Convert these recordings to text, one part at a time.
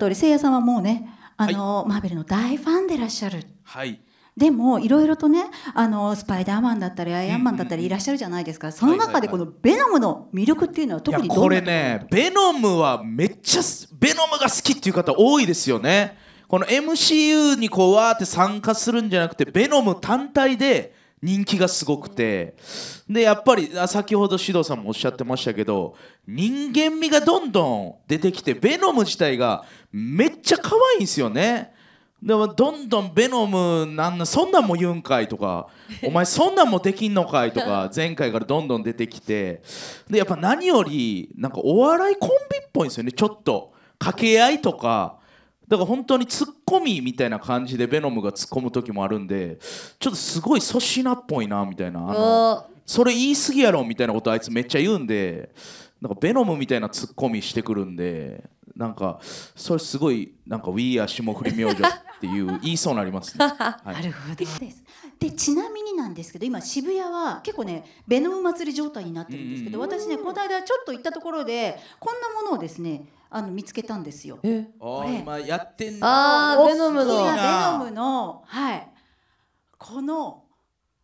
通り、せいやさんはもうね、あの、はい、マーベルの大ファンでいらっしゃる。はい。でもいろいろとねあのスパイダーマンだったりアイアンマンだったりいらっしゃるじゃないですか、その中でこのベノムの魅力っていうのは特にこれねベノムはめっちゃベノムが好きっていう方多いですよねこの MCU にこうわーって参加するんじゃなくてベノム単体で人気がすごくてでやっぱり先ほど獅童さんもおっしゃってましたけど人間味がどんどん出てきてベノム自体がめっちゃ可愛いんですよね。でもどんどんベノムなんなそんなんも言うんかいとかお前そんなんもできんのかいとか 前回からどんどん出てきてでやっぱ何よりなんかお笑いコンビっぽいんですよねちょっと掛け合いとかだから本当にツッコミみたいな感じでベノムが突っ込む時もあるんでちょっとすごい粗品っぽいなみたいなあのそれ言い過ぎやろみたいなことあいつめっちゃ言うんでなんかベノムみたいなツッコミしてくるんでなんかそれすごいなんか「We are 霜降り明星」っていう言いそうになりますね。はい、なるほどでちなみになんですけど今渋谷は結構ねベノム祭り状態になってるんですけど私ねこの間ちょっと行ったところでこんなものをですねあの見つけたんですよ。えこれ今やってんああベノムの。ベノムのはいこの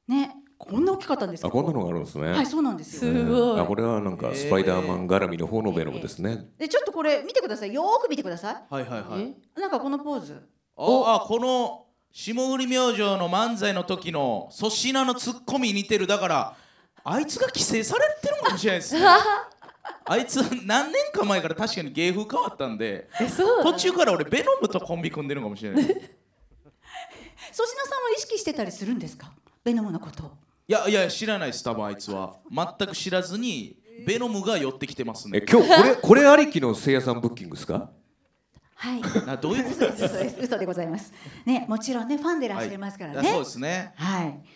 ねこんな大きかったんですあこんなのがあるんですね。はいそうなんですよ。すごい。あこれはなんかスパイダーマン絡みの方のベノムですね。でちょっとこれ見てくださいよーく見てください。はいはいはい。なんかこのポーズ。おあこの霜降り明星の漫才の時の粗品のツッコミ似てるだからあいつが規制されてるかもしれないですね。あいつ何年か前から確かに芸風変わったんで途中から俺ベノムとコンビ組んでるかもしれない粗品さんは意識してたりするんですかベノムのこといやいや知らないです多分あいつは全く知らずにベノムが寄ってきてますね今日これこれありきのせいやさんブッキングですかはい。などういうことですか。嘘でございます。ね、もちろんね、ファンでいらっしゃいますからね。はい、そうですね。はい。